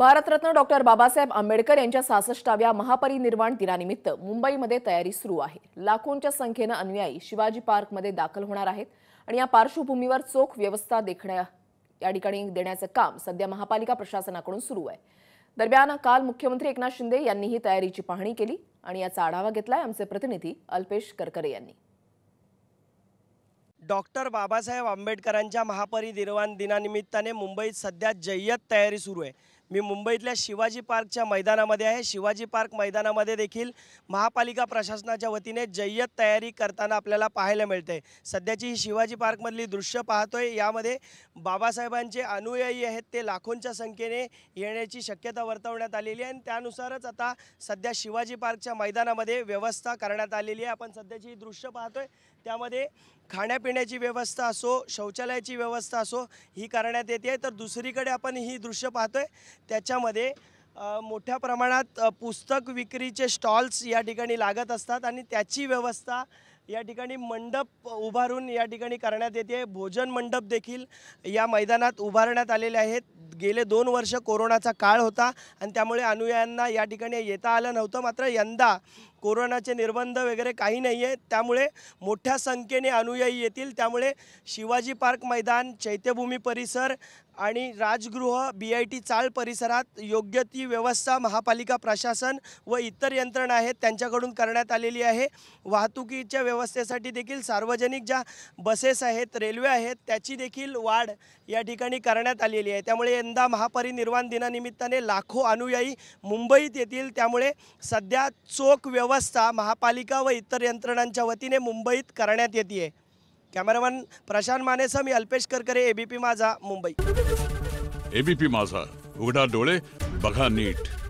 Bharat Ratna doctor Babasaheb Ambedkar यांच्या सहासष्टाव्या महापरिनिर्वाण दिनानिमित्त मुंबईमध्ये तयारी सुरू आहे लाखोंच्या संख्येनं अनुयायी शिवाजी पार्कमध्ये दाखल होणार आहेत आणि या पार्श्वभूमीवर चोख व्यवस्था देखण्या या ठिकाणी देण्याचं काम सध्या महापालिका प्रशासनाकडून सुरू आहे दरम्यान काल मुख्यमंत्री एकनाथ शिंदे यांनी ही तयारीची पाहणी केली आणि याचा आढावा घेतलाय आमचे प्रतिनिधी अल्पेश करकरे यांनी डॉक्टर बाबासाहेब आंबेडकरांच्या महापरिनिर्वाण दिनानिमित्ताने मुंबईत सध्या जय्यत तयारी सुरू आहे मी मुंबईतल्या शिवाजी पार्कच्या मैदानामध्ये आहे शिवाजी पार्क मैदानामध्ये देखील महापालिका प्रशासनाच्या वतीने जय्यत तयारी करताना आपल्याला पाहायला मिळते सध्याची ही शिवाजी पार्कमधली दृश्य पाहतोय यामध्ये बाबासाहेबांचे अनुयायी आहेत ते लाखोंच्या संख्येने येण्याची शक्यता वर्तवण्यात आलेली आहे आणि त्यानुसारच आता सध्या शिवाजी पार्कच्या मैदानामध्ये व्यवस्था करण्यात आलेली आहे आपण सध्याची ही दृश्य पाहतोय त्यामध्ये खाण्यापिण्याची व्यवस्था असो शौचालयाची व्यवस्था असो ही करण्यात येते तर दुसरीकडे आपण ही दृश्य पाहतोय त्याच्यामध्ये मोठ्या प्रमाणात पुस्तक विक्रीचे स्टॉल्स या ठिकाणी लागत असतात आणि त्याची व्यवस्था या ठिकाणी मंडप उभारून या ठिकाणी करण्यात येते भोजन मंडप देखील या मैदानात उभारण्यात आलेले आहेत गेले दोन वर्ष कोरोनाचा काळ होता आणि त्यामुळे अनुयायांना या ठिकाणी येता आलं नव्हतं मात्र यंदा कोरोनाचे निर्बंध वगैरे काही नाही आहे त्यामुळे मोठ्या संख्येने अनुयायी येतील त्यामुळे शिवाजी पार्क मैदान चैत्यभूमी परिसर आणि राजगृह बी आय टी चाळ परिसरात योग्य ती व्यवस्था महापालिका प्रशासन व इतर यंत्रणा आहेत त्यांच्याकडून करण्यात आलेली आहे वाहतुकीच्या व्यवस्थेसाठी देखील सार्वजनिक ज्या बसेस आहेत रेल्वे आहेत त्याची देखील वाढ या ठिकाणी करण्यात आलेली आहे त्यामुळे यंदा महापरिनिर्वाण दिनानिमित्ताने लाखो अनुयायी मुंबईत येतील त्यामुळे सध्या चोख व्यवस्था महापालिका व इतर यंत्रणांच्या वतीने मुंबईत करण्यात येते आहे कॅमेरामॅन प्रशांत मानेसह मी अल्पेश करकरे एबीपी माझा मुंबई एबीपी माझा उघडा डोळे बघा नीट